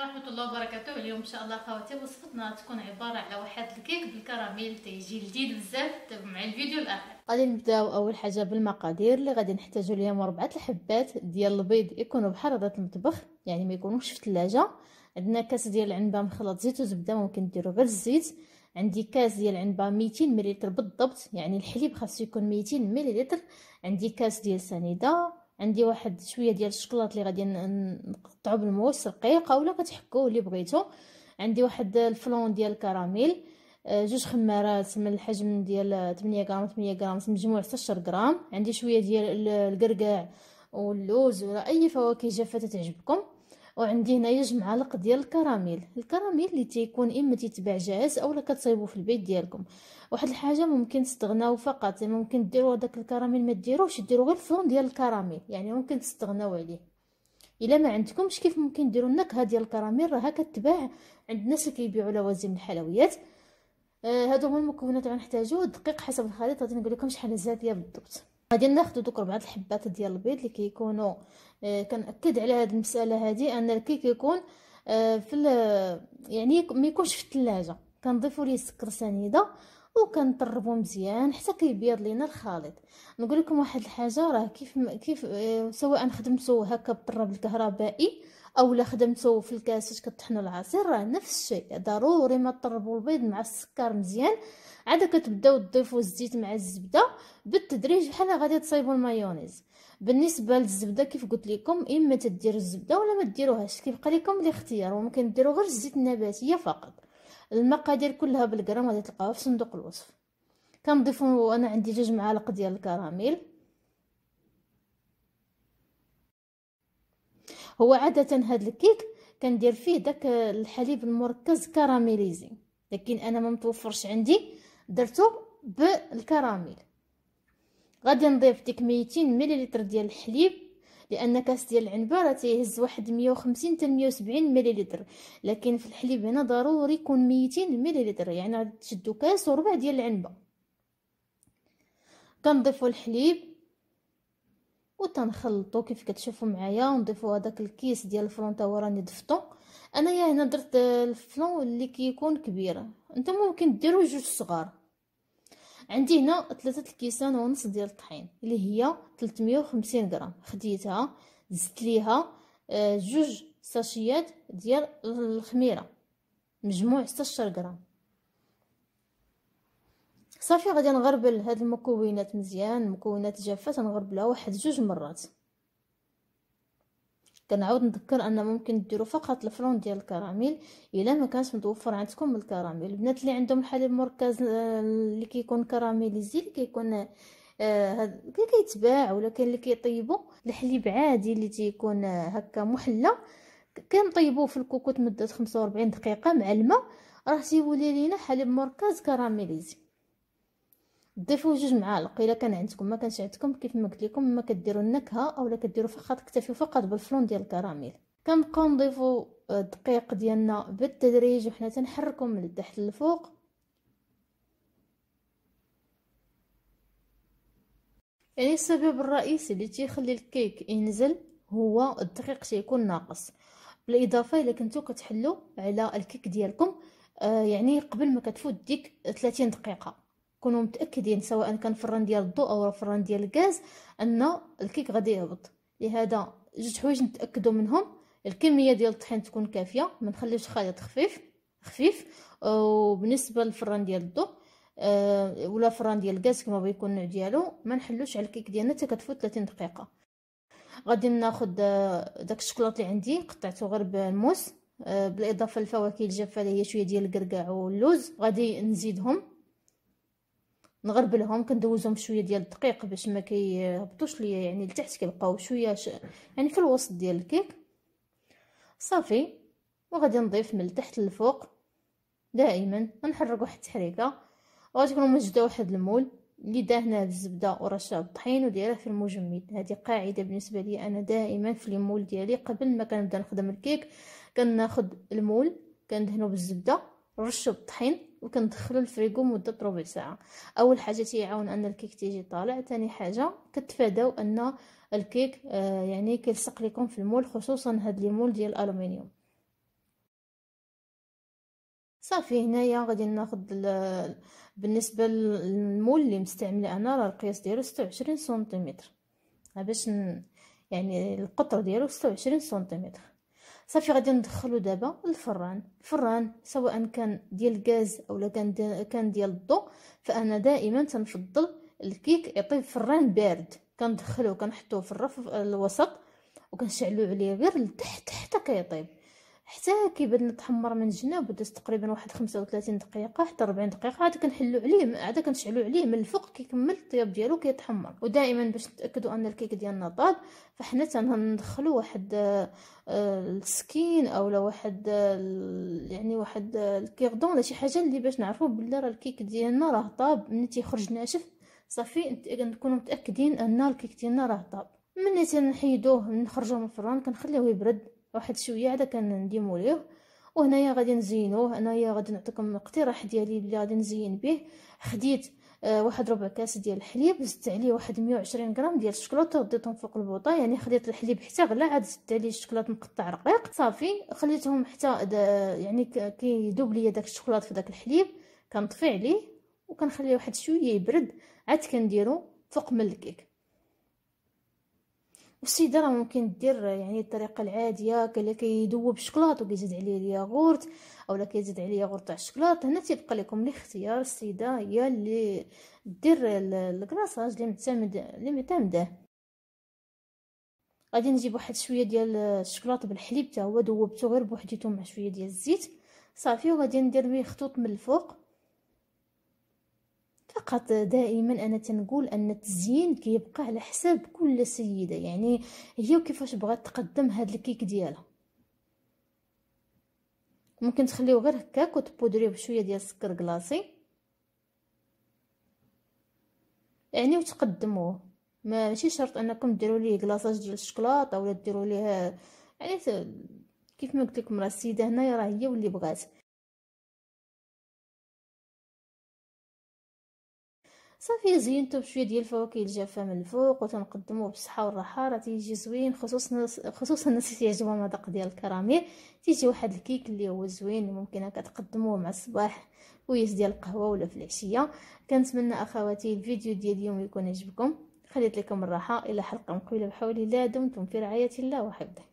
ورحمه الله وبركاته اليوم ان شاء الله خواتي وصفتنا تكون عباره على واحد الكيك بالكراميل تيجي لذيذ بزاف مع الفيديو الاخر غادي نبداو اول حاجه بالمقادير اللي غادي نحتاجو اليوم ربعه الحبات ديال البيض يكونوا بحرارة المطبخ يعني ما يكونوش في الثلاجه عندنا كاس ديال العنبه مخلط زيت وزبده ممكن ديرو غير الزيت عندي كاس ديال العنبه 200 مليلتر بالضبط يعني الحليب خاصو يكون 200 مليلتر عندي كاس ديال سنيده عندي واحد شويه ديال الشكلاط اللي غادي نقطعو بالموس رقيقه ولا كتحكوه اللي بغيتو عندي واحد الفلون ديال الكراميل آه، جوج خمارات من الحجم ديال 8 غرام 8 غرام مجموع 16 غرام عندي شويه ديال الكركاع واللوز ولا اي فواكه جافه تعجبكم وعندي هنايا لق ديال الكراميل الكراميل اللي تيكون اما تيتباع جاهز اولا كتصايبوه في البيت ديالكم واحد الحاجه ممكن تستغناو فقط يعني ممكن ديروا داك الكراميل ما ديروهش ديروا غير الفرن ديال الكراميل يعني ممكن تستغناو عليه الا ما عندكمش كيف ممكن ديروا النكهه ديال الكراميل راه كتباع عند الناس اللي كيبيعوا لوازم الحلويات آه، هادو هما المكونات غنحتاجو الدقيق حسب الخليط غادي نقول لكم شحال هزات بالضبط غادي ناخذ دوك ربعه الحبات ديال البيض اللي كيكونوا آه كنأكد على هذه المساله هذه ان الكيك كيكون آه في يعني ما يكونش في الثلاجه كنضيفوا ليه السكر سنيده وكنطربوا مزيان حتى كيبيض لينا الخليط نقول لكم واحد الحاجه راه كيف كيف آه سواء خدمتو هكا بالطراب الكهربائي او خدمتو في الكاسات كطحنوا العصير راه نفس الشيء ضروري ما تطربوا البيض مع السكر مزيان عاد كتبداو تضيفوا الزيت مع الزبده بالتدريج بحال غادي تصايبوا المايونيز بالنسبه للزبده كيف قلت لكم اما تدير الزبده ولا ما ديروهاش كيبقى لكم الاختيار وممكن ديروا غير الزيت النباتيه فقط المقادير كلها بالغرام غادي تلقاوها في صندوق الوصف كنضيفوا انا عندي جوج معالق ديال الكراميل هو عادة هاد الكيك كندير فيه داك الحليب المركز كراميليزي لكن انا ما متوفرش عندي درته بالكراميل غادي نضيف ديك 200 مليلتر ديال الحليب لان كاس ديال العنبه راه تيهز واحد 150 حتى 170 مليلتر لكن في الحليب هنا ضروري يكون 200 مليلتر يعني تشدو كاس وربع ديال العنبه كنضيفوا الحليب وتنخلطو كيف كتشوفوا معايا ونضيفوا هذاك الكيس ديال الفلون تا راني ضفتو انايا هنا درت الفلون اللي كيكون كبير نتوما ممكن ديروا جوج صغار عندي هنا ثلاثة الكيسان ونص ديال الطحين اللي هي 350 غرام خديتها زدت ليها آه، جوج ساشيات ديال الخميره مجموع 16 غرام صافي غادي نغربل هاد المكونات مزيان مكونات جافه تنغربلها واحد جوج مرات كنعاود نذكر ان ممكن ديروا فقط الفلون ديال الكراميل الا ما كانش متوفر عندكم الكراميل البنات اللي عندهم الحليب مركز آه، اللي كيكون كراميليزي اللي كيكون آه، هاد اللي كيتباع ولا كاين اللي كيطيبوا الحليب عادي اللي تيكون آه، هكا محلى كنطيبوه في الكوكوط مده 45 دقيقه مع الماء راه تيولي لينا حليب مركز كراميليزي ضيفوا جوج معالق الا كان عندكم ما كانش عندكم كيف ما قلت لكم ما كديروا النكهه اولا كديروا فقط كتفيو فقط بالفلون ديال الكراميل كنبقاو نضيفوا آه، الدقيق ديالنا بالتدريج وحنا تنحركو من التحت للفوق يعني السبب الرئيسي اللي تيخلي الكيك ينزل هو الدقيق تيكون ناقص بالاضافه الا كنتو كتحلو على الكيك ديالكم آه يعني قبل ما كتفوت ديك 30 دقيقه كونوا متاكدين سواء كان فران ديال الضوء او فران ديال الغاز ان الكيك غادي يهبط لهذا جوج حوايج نتاكدوا منهم الكميه ديال الطحين تكون كافيه ما نخليش خليط خفيف خفيف وبالنسبه للفران ديال الضوء أه ولا فران ديال الغاز كما بيكون النوع ديالو ما نحلوش على الكيك ديالنا حتى كتفوت 30 دقيقه غادي ناخذ آه، داك الشكلاط اللي عندي قطعته غير بالموس آه، بالاضافه للفواكه الجافه اللي هي شويه ديال الكركاع واللوز غادي نزيدهم نغربلهم كندوزهم شويه ديال الدقيق باش ما كيهبطوش ليا يعني لتحت كيبقاو شويه ش... يعني في الوسط ديال الكيك صافي وغادي نضيف من التحت للفوق دائما نحرك واحد التحريكه وغتكونوا مجده واحد المول اللي دهناه بالزبده ورشه بالطحين ودايره في المجمد هذه قاعده بالنسبه لي انا دائما في المول ديالي قبل ما كنبدا نخدم الكيك كناخذ المول كندهنو بالزبده رشه بالطحين وكندخلو الفريكو مده ربع ساعه اول حاجه تيعاون ان الكيك تيجي طالع تاني حاجه كتفاداو ان الكيك آه، يعني كيلصق لكم في المول خصوصا هاد لي مول ديال الالومنيوم صافي هنايا غادي ناخد بالنسبه للمول اللي مستعمله انا راه القياس ديالو ستة وعشرين سنتيمتر باش يعني القطر ديالو ستة وعشرين سنتيمتر صافي غادي ندخلو دابا الفران الفران سواء كان ديال الغاز اولا كان ديال كان ديال الضو فانا دائما تنفضل الكيك يطيب فران بارد كندخلوه كنحطوه في الرف الوسط وكنشعلو عليه غير لتحت حتى كيطيب حتى بدنا نتحمر من الجناب ودازت تقريبا واحد 35 دقيقه حتى 40 دقيقه عاد كنحلو عليه عاد كنشعلو عليه من الفوق كيكمل الطياب ديالو كيتحمر ودائما باش نتاكدوا ان الكيك ديالنا طاب فحنا تندخلو واحد آه، السكين اولا واحد آه، يعني واحد آه، الكيردون ولا شي حاجه اللي باش نعرفوا بلي راه الكيك ديالنا راه طاب ملي تيخرج ناشف صافي نكونوا متاكدين ان الكيك ديالنا راه طاب ملي تنحيدوه نخرجوه من الفران كنخليوه يبرد واحد شويه هذا كنديمو ليه وهنايا غادي نزينوه انايا غادي نعطيكم الاقتراح ديالي اللي غادي نزين به خديت آه، واحد ربع كاس ديال الحليب زدت عليه واحد 120 غرام ديال الشكلاط وديتهم فوق البوطه يعني خديت الحليب حتى غلا عاد زدت عليه الشكلاط مقطع رقيق صافي خليتهم حتى آه، يعني كيذوب ليا داك الشكلاط في داك الحليب كنطفي عليه وكنخليه واحد شويه يبرد عاد كنديرو فوق من الكيك السيده راه ممكن دير يعني الطريقه العاديه كلا كيدوب الشكلاط وكيزيد عليه الياغورت اولا كيزيد عليه ياغورت تاع الشكلاط هنا تيبقى لكم الاختيار السيده هي اللي دير الكراساج اللي معتمد اللي معتمده غادي نجيب واحد شويه ديال الشكلاط بالحليب حتى هو دوبته غير بوحديته مع شويه ديال الزيت صافي وغادي ندير به خطوط من الفوق فقط دائما انا تنقول ان التزيين كيبقى على حساب كل سيده يعني هي وكيفاش بغات تقدم هاد الكيك ديالها ممكن تخليو غير هكاك وتبودريه بشويه ديال السكر كلاصي يعني وتقدموه ما ماشي شرط انكم ديروا ليه كلاصاج ديال الشكلاط اولا ديروا ليه يعني كيف ما قلت لكم راه السيده هنايا راه هي واللي بغات صافي زينته بشويه ديال الفواكه الجافه من الفوق وتنقدموه بالصحه والراحه راه تيجي زوين خصوصا خصوصا الناس تيعجبهم المذاق ديال الكراميل تيجي واحد الكيك اللي هو زوين ممكن هكا تقدموه مع الصباح كويس ديال القهوه ولا في العشيه كنتمنى اخواتي الفيديو ديال اليوم يكون عجبكم خليت لكم الراحه الى حلقه مقبله بحول الله دمتم في رعايه الله وحفظه